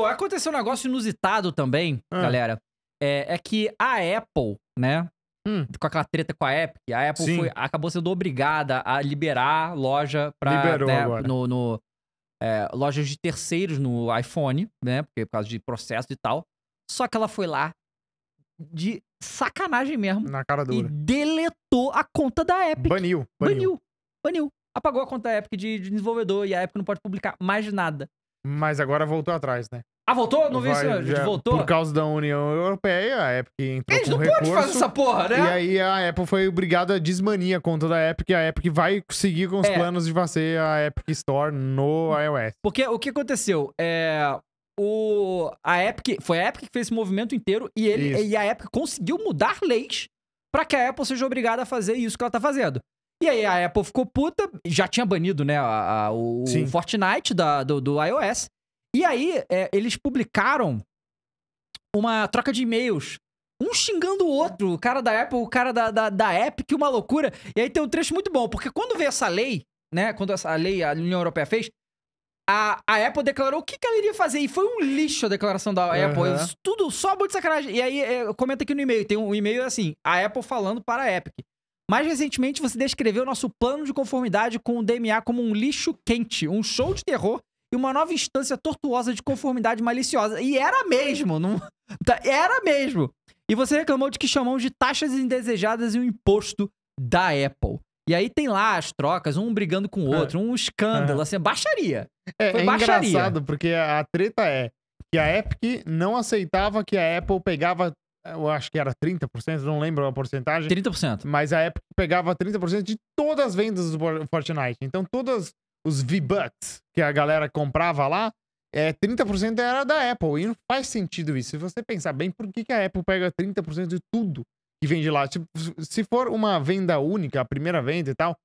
Aconteceu um negócio inusitado também, ah. galera. É, é, que a Apple, né? Hum. Com aquela treta com a Apple, a Apple foi, acabou sendo obrigada a liberar loja pra. Liberou né, agora. No, no é, lojas de terceiros no iPhone, né? Porque por causa de processo e tal. Só que ela foi lá de sacanagem mesmo. Na cara dura. E deletou a conta da Apple. Baniu. Baniu. Baniu. baniu. Apagou a conta da Apple de, de desenvolvedor e a Apple não pode publicar mais nada. Mas agora voltou atrás, né? Ah, voltou? Não vi isso. voltou? Por causa da União Europeia, a Epic entrou Eles com não recurso, pode fazer essa porra, né? E aí a Apple foi obrigada a desmanir a conta da Epic. A Epic vai seguir com os é. planos de fazer a Epic Store no iOS. Porque o que aconteceu? É, o, a Epic, foi a Epic que fez esse movimento inteiro e, ele, e a Epic conseguiu mudar leis para que a Apple seja obrigada a fazer isso que ela tá fazendo. E aí a Apple ficou puta, já tinha banido, né, a, a, o, o, Fortnite da, do, do, iOS. E aí é, eles publicaram uma troca de e-mails. Um xingando o outro, o cara da Apple, o cara da, da, da Epic, uma loucura. E aí tem um trecho muito bom, porque quando veio essa lei, né, quando essa lei a União Europeia fez, a, a Apple declarou o que, que, ela iria fazer. E foi um lixo a declaração da uhum. Apple. Isso tudo só muito sacanagem. E aí, é, comenta aqui no e-mail. Tem um e-mail assim, a Apple falando para a Epic. Mais recentemente, você descreveu nosso plano de conformidade com o DMA como um lixo quente, um show de terror e uma nova instância tortuosa de conformidade maliciosa. E era mesmo, não... Tá, era mesmo. E você reclamou de que chamamos de taxas indesejadas e um imposto da Apple. E aí tem lá as trocas, um brigando com o é. outro, um escândalo, é. assim, baixaria. É, Foi é baixaria. engraçado, porque a treta é que a Epic não aceitava que a Apple pegava eu acho que era 30%, não lembro a porcentagem. 30%. Mas a Epic pegava 30% de todas as vendas do Fortnite. Então, todos os V-Bucks que a galera comprava lá, é, 30% era da Apple. E não faz sentido isso. Se você pensar bem, por que, que a Apple pega 30% de tudo que vende lá? Tipo, se for uma venda única, a primeira venda e tal,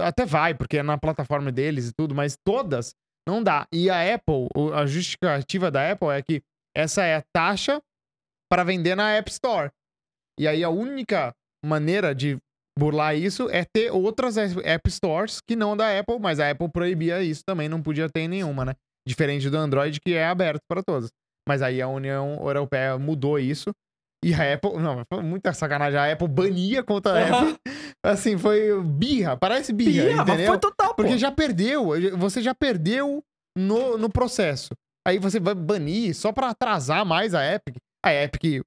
até vai, porque é na plataforma deles e tudo, mas todas não dá. E a Apple, a justificativa da Apple é que essa é a taxa para vender na App Store. E aí a única maneira de burlar isso é ter outras App Stores que não da Apple, mas a Apple proibia isso também, não podia ter nenhuma, né? Diferente do Android que é aberto para todos. Mas aí a União Europeia mudou isso e a Apple, não, foi muita sacanagem. A Apple bania contra a Apple. Assim, foi birra, parece birra. Birra, entendeu? mas foi total, Porque pô. já perdeu, você já perdeu no, no processo. Aí você vai banir só para atrasar mais a Epic. A Epic,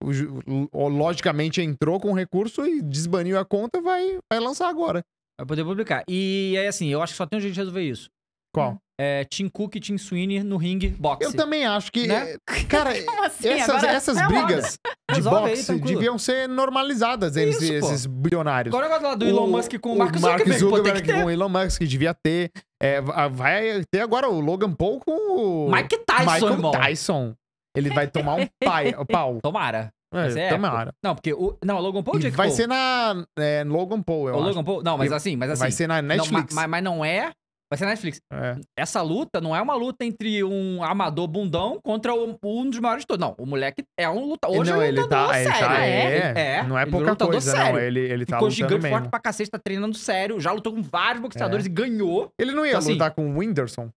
logicamente, entrou com recurso e desbaniu a conta, vai, vai lançar agora. Vai poder publicar. E aí, assim, eu acho que só tem um jeito de resolver isso. Qual? É, Tim Cook e Tim Sweeney no Ring boxe. Eu também acho que. Né? É, cara, assim? essas, essas é brigas de Resolve boxe aí, deviam ser normalizadas esses, esses bilionários. Agora lá do o, Elon Musk com o Mark Zuckerberg. Mark Zuckerberg pô, com o Elon Musk devia ter. É, vai ter agora o Logan Paul com o. Mike Tyson, Michael irmão. Tyson. Ele vai tomar um pai, pau. Tomara. É, tomara. Não, porque o. Não, Logan Paul e Vai Paul. ser na é, Logan Paul, eu o acho. Logan Paul? Não, mas assim, mas assim. Vai ser na Netflix. Não, mas, mas, não é. Vai ser na Netflix. É. Essa luta não é uma luta entre um amador bundão contra um, um dos maiores de todos. Não, o moleque é um lutador. Hoje não, é um tá tá, ele tá, sério. tá, é, é, Não é pouca coisa, sério. não. Ele, ele tá Ficou lutando gigante, forte pra cacete, tá treinando sério. Já lutou com vários boxeadores é. e ganhou. Ele não ia então, assim, lutar assim, com o Whindersson?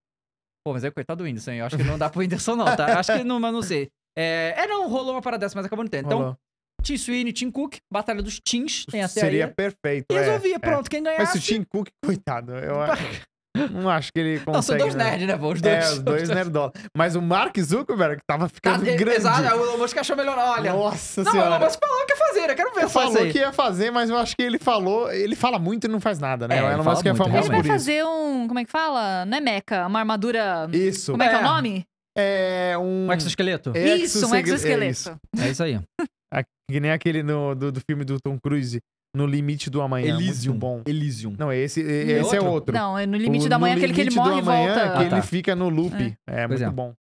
Pô, mas é coitado do Whindersson, hein? Eu acho que não dá pro Whindersson, não, tá? acho que não, mas não sei. É, é, não, rolou uma parada dessa, mas acabou não tendo. Então, rolou. Tim Sweeney, Tim Cook, Batalha dos Teams, tem até Seria aí. perfeito, E é. resolvia, é, pronto, é. quem ganhasse... Mas o Tim Cook, coitado, eu acho... Não acho que ele consegue. Não, são dois né? nerds, né, pô? Os é, dois. É, os dois, dois Mas o Mark Zuckerberg tava tá ficando tá, grande. Exato, é, o Elon Musk achou melhor, olha. Nossa não, senhora. Não, o Musk falou que ia fazer, eu né? quero ver Ele Falou que ia fazer, mas eu acho que ele falou... Ele fala muito e não faz nada, né? É, o Elon Musk é famoso realmente. por isso. Ele vai fazer um... Como é que fala? Não é meca, uma armadura... Isso. Como é, é que é o é. nome? É um... Um exoesqueleto. Isso, um exoesqueleto. É isso, é isso aí. É que nem aquele no, do, do filme do Tom Cruise, no Limite do Amanhã. Elysium. Muito bom. Elysium. Não, esse, esse é, é outro. Não, é No Limite o, da Manhã, aquele que ele morre e é volta. que ah, tá. ele fica no loop. É, é muito é. bom.